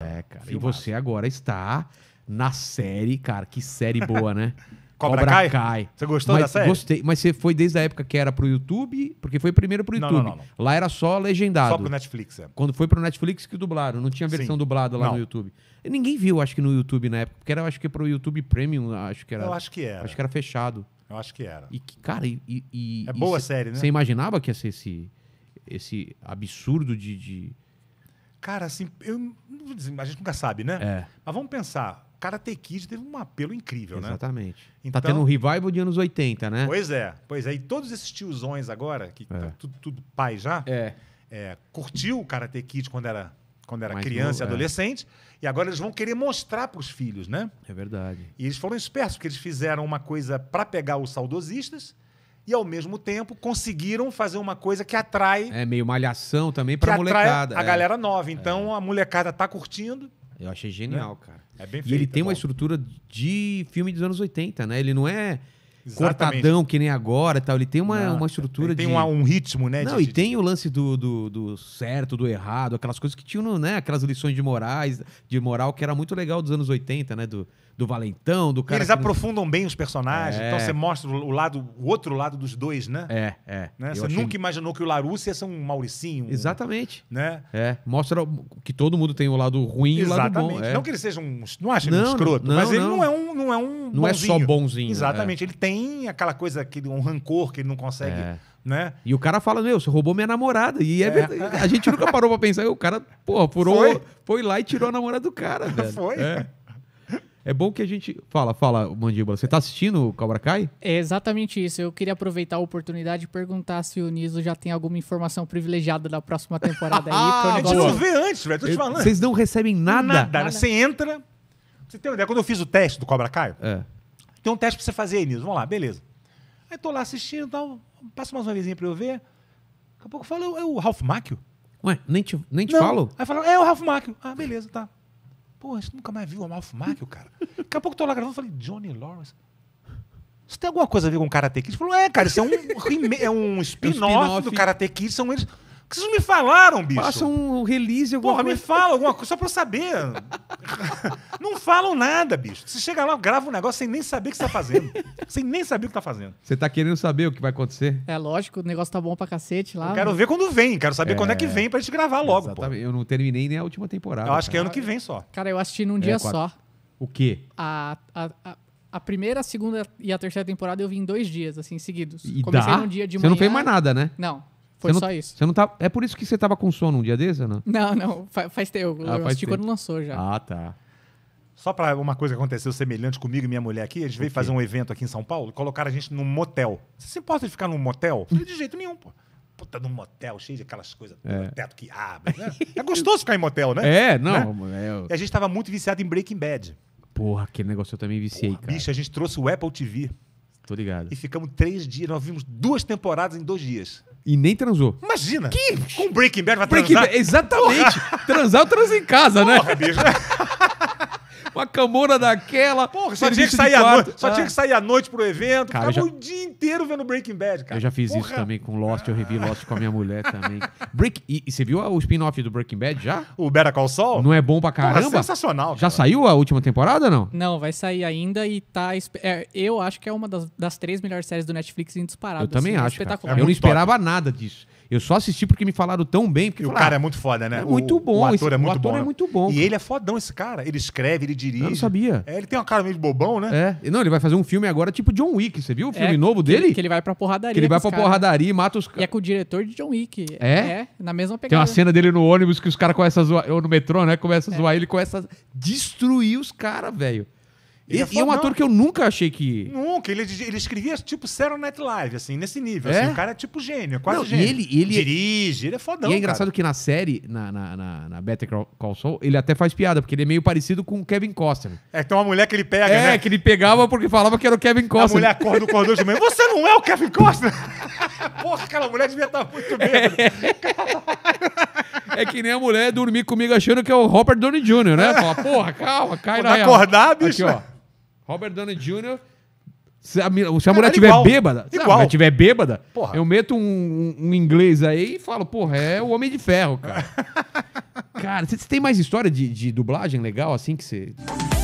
É, cara. Filmado. E você agora está na série, cara, que série boa, né? Cobra, Cobra Kai? Kai? Você gostou mas, da série? Gostei, mas você foi desde a época que era pro YouTube, porque foi primeiro pro YouTube. Não, não, não, não. Lá era só legendado. Só pro Netflix, é. Quando foi pro Netflix que dublaram, não tinha versão Sim. dublada lá não. no YouTube. E ninguém viu, acho que no YouTube na época, porque era, acho que pro YouTube Premium, acho que era. Eu acho que era. Acho que era fechado. Eu acho que era. E, cara, e. e é e boa cê, série, né? Você imaginava que ia ser esse, esse absurdo de... de Cara, assim, eu, a gente nunca sabe, né? É. Mas vamos pensar. Karate Kid teve um apelo incrível, Exatamente. né? Exatamente. tá então tendo um revival de anos 80, né? Pois é, pois é. E todos esses tiozões agora, que é. tá tudo, tudo, pai já, é. é. curtiu o Karate Kid quando era, quando era criança e é. adolescente, e agora eles vão querer mostrar para os filhos, né? É verdade. E eles foram espertos, porque eles fizeram uma coisa para pegar os saudosistas, e, ao mesmo tempo, conseguiram fazer uma coisa que atrai. É meio malhação também pra molecada. A é. galera nova. É. Então, é. a molecada tá curtindo. Eu achei genial, né? cara. É bem feito. E ele tem uma estrutura de filme dos anos 80, né? Ele não é Exatamente. cortadão, que nem agora tal. Ele tem uma, uma estrutura tem de. Tem um, um, ritmo, né? Não, de, e de... tem o lance do, do, do, certo, do errado, aquelas coisas que tinham, né? Aquelas lições de morais, de moral que era muito legal dos anos 80, né? Do, do Valentão, do cara. Eles aprofundam bem os personagens, é. então você mostra o lado, o outro lado dos dois, né? É, é. Né? Você achei... nunca imaginou que o Larusso ia ser um Mauricinho. Exatamente. Né? É. Mostra que todo mundo tem o lado ruim Exatamente. e o lado bom. É. Não que ele seja um. Não acha ele um escroto, não, mas ele não, é um. Não é, um não é só bonzinho. É. Exatamente. Ele tem tem aquela coisa, aquele, um rancor que ele não consegue. É. Né? E o cara fala, meu, você roubou minha namorada. E é, é. verdade. A gente nunca parou pra pensar. O cara, porra, furou, foi? foi lá e tirou a namorada do cara. Velho. Foi. É. É bom que a gente. Fala, fala, Mandíbula. Você tá assistindo o Cobra Kai? É exatamente isso. Eu queria aproveitar a oportunidade e perguntar se o Niso já tem alguma informação privilegiada da próxima temporada aí. ah, negócio... A gente não vê antes, velho. Tô te falando. Vocês não recebem nada. Nada. Né? nada. Você entra. Você tem uma ideia? Quando eu fiz o teste do Cobra Kai, é. Tem um teste para você fazer aí, Nilson. Vamos lá, beleza. Aí tô lá assistindo e tal, passa mais uma vezinha para eu ver. Daqui a pouco fala, é o Ralph Macchio? Ué, nem te, nem te falo. Aí fala, é o Ralph Macchio. Ah, beleza, tá. Pô, a gente nunca mais viu o Ralph Macchio, cara. Daqui a pouco tô lá gravando e falei, Johnny Lawrence. Isso tem alguma coisa a ver com o Karate Kid? Ele falou, é, cara, isso é um, é, é um spin-off do Karate Kid, são eles... O que vocês me falaram, bicho? Passa um release alguma Porra, coisa. me fala alguma coisa, só pra eu saber. não falam nada, bicho. Você chega lá, grava um negócio sem nem saber o que você tá fazendo. sem nem saber o que tá fazendo. Você tá querendo saber o que vai acontecer? É lógico, o negócio tá bom pra cacete lá. Eu quero ver quando vem, quero saber é... quando é que é. vem pra gente gravar logo. Exatamente. Pô. Eu não terminei nem a última temporada. Eu acho cara. que é ano que vem só. Cara, eu assisti num é, dia só. O quê? A, a, a, a, primeira, a segunda e a terceira temporada eu vi em dois dias, assim, seguidos. E Comecei dá? num dia de Você manhã. Você não fez mais nada, né? Não. Foi não, só isso. Você não tá, é por isso que você estava com sono um dia desses, Ana? Não, não. Faz, faz tempo. Ah, eu assisti tempo. quando lançou já. Ah, tá. Só para uma coisa que aconteceu semelhante comigo e minha mulher aqui, a gente veio fazer um evento aqui em São Paulo, colocaram a gente num motel. Você se importa de ficar num motel? de jeito nenhum, pô. Puta, num motel, cheio de aquelas coisas, é. teto que abre. Né? É gostoso ficar em motel, né? É, não. Né? É... E a gente tava muito viciado em Breaking Bad. Porra, aquele negócio eu também viciei, Porra, cara. Bicho, a gente trouxe o Apple TV. Tô ligado. E ficamos três dias, nós vimos duas temporadas em dois dias. E nem transou. Imagina! Que? Com Breaking Bad vai Breaking transar? exatamente! Transar eu transo em casa, né? Porra, né? Bicho uma camona daquela. Porra, só tinha, que sair à noite, só tinha que sair à noite pro evento. Cara, já... o dia inteiro vendo Breaking Bad, cara. Eu já fiz Porra. isso também com Lost, eu revi Lost com a minha mulher também. Break... E, e você viu o spin-off do Breaking Bad já? O Better Call Saul? Não é bom pra caramba? Porra, é sensacional. Cara. Já saiu a última temporada não? Não, vai sair ainda e tá. É, eu acho que é uma das, das três melhores séries do Netflix em disparado. Eu também assim, é acho. É eu não é esperava top. nada disso. Eu só assisti porque me falaram tão bem. Porque, o falaram, cara ah, é muito foda, né? É muito bom. O, ator, esse, é, muito o ator bom, é né? muito bom. E cara. ele é fodão, esse cara. Ele escreve, ele dirige. Eu não sabia. É, ele tem uma cara meio de bobão, né? É. Não, ele vai fazer um filme agora tipo John Wick. Você viu o filme é, novo que, dele? Que ele vai pra porradaria. Que ele vai pra cara. porradaria e mata os caras. E é com o diretor de John Wick. É? É, na mesma pegada. Tem uma cena dele no ônibus que os caras começam a zoar. Ou no metrô, né? Começa a é. zoar. Ele começa a destruir os caras, velho. E, e é um ator que eu nunca achei que. Nunca. Ele, ele escrevia tipo Zero Night Live, assim, nesse nível. É? Assim, o cara é tipo gênio, é quase não, gênio. ele, ele é- Dirige, ele é fodão. E é engraçado cara. que na série, na, na, na, na Better Call Saul, ele até faz piada, porque ele é meio parecido com o Kevin Costner. É, tem uma mulher que ele pega. É, né? que ele pegava porque falava que era o Kevin Costner. A mulher acorda do cordão de manhã. Você não é o Kevin Costner? Porra, aquela mulher devia estar muito bem É. é que nem a mulher dormir comigo achando que é o Robert Downey Jr., né? É. Fala, porra, calma, cai Quando na acordar, real. bicho. Aqui, ó. Robert Downey Jr. Se a, se a mulher igual. tiver bêbada, igual. a mulher tiver bêbada, porra. eu meto um, um, um, inglês aí e falo, porra, é o Homem de Ferro, cara. cara, você tem mais história de, de dublagem legal assim que você.